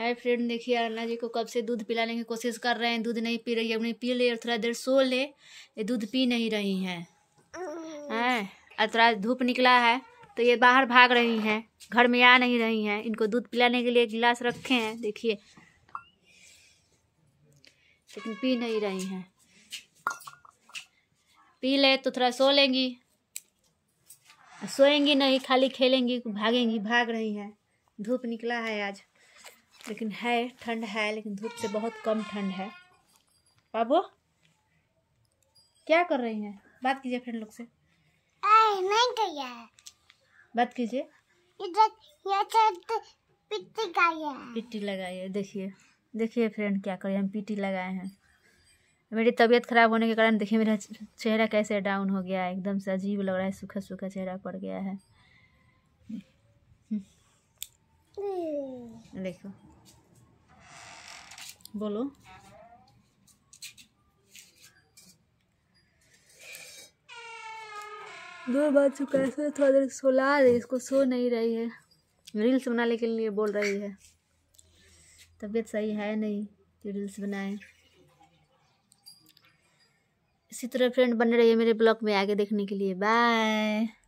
है फ्रेंड देखिए अन्ना जी को कब से दूध पिलाने की कोशिश कर रहे हैं दूध नहीं पी रही है अपनी पी ले और थोड़ा देर सो ले ये दूध पी नहीं रही हैं हैं और थोड़ा धूप निकला है तो ये बाहर भाग रही हैं घर में आ नहीं रही हैं इनको दूध पिलाने के लिए गिलास रखे हैं देखिए लेकिन पी नहीं रही हैं पी ले तो थोड़ा सो लेंगी सोएंगी नहीं खाली खेलेंगी भागेंगी भाग रही हैं धूप निकला है आज लेकिन है ठंड है लेकिन धूप से बहुत कम ठंड है बाबू क्या कर रही हैं बात कीजिए फ्रेंड लोग से नहीं है बात कीजिए पिट्टी लगाइए देखिए देखिए फ्रेंड क्या करें हम पिट्टी लगाए हैं मेरी तबीयत खराब होने के कारण देखिए मेरा चेहरा कैसे डाउन हो गया है एकदम से अजीब लग रहा है सूखा सूखा चेहरा पड़ गया है हम्म। देखो बोलो दो बज चुका है थोड़ा देर सोला रही इसको सो नहीं रही है रील्स बनाने के लिए बोल रही है तबीयत सही है नहीं कि रील्स बनाए इसी तरह फ्रेंड बन रही है मेरे ब्लॉग में आगे देखने के लिए बाय